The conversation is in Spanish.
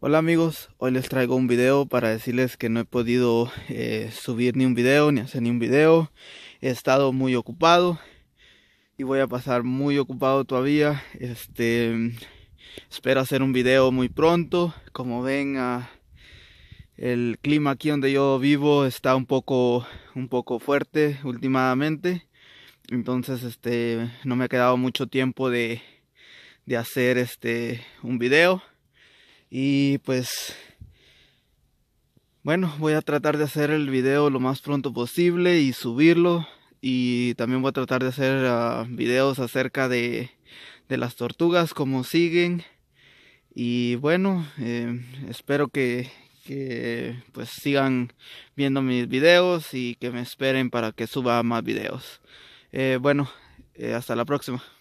Hola amigos, hoy les traigo un video para decirles que no he podido eh, subir ni un video, ni hacer ni un video. He estado muy ocupado y voy a pasar muy ocupado todavía. Este, espero hacer un video muy pronto. Como ven, ah, el clima aquí donde yo vivo está un poco, un poco fuerte últimamente. Entonces, este, no me ha quedado mucho tiempo de, de hacer este, un video y pues bueno, voy a tratar de hacer el video lo más pronto posible y subirlo. Y también voy a tratar de hacer ah, videos acerca de, de las tortugas, cómo siguen. Y bueno, em, espero que, pues sigan viendo mis videos y que me esperen para que suba más videos. Eh, bueno, eh, hasta la próxima.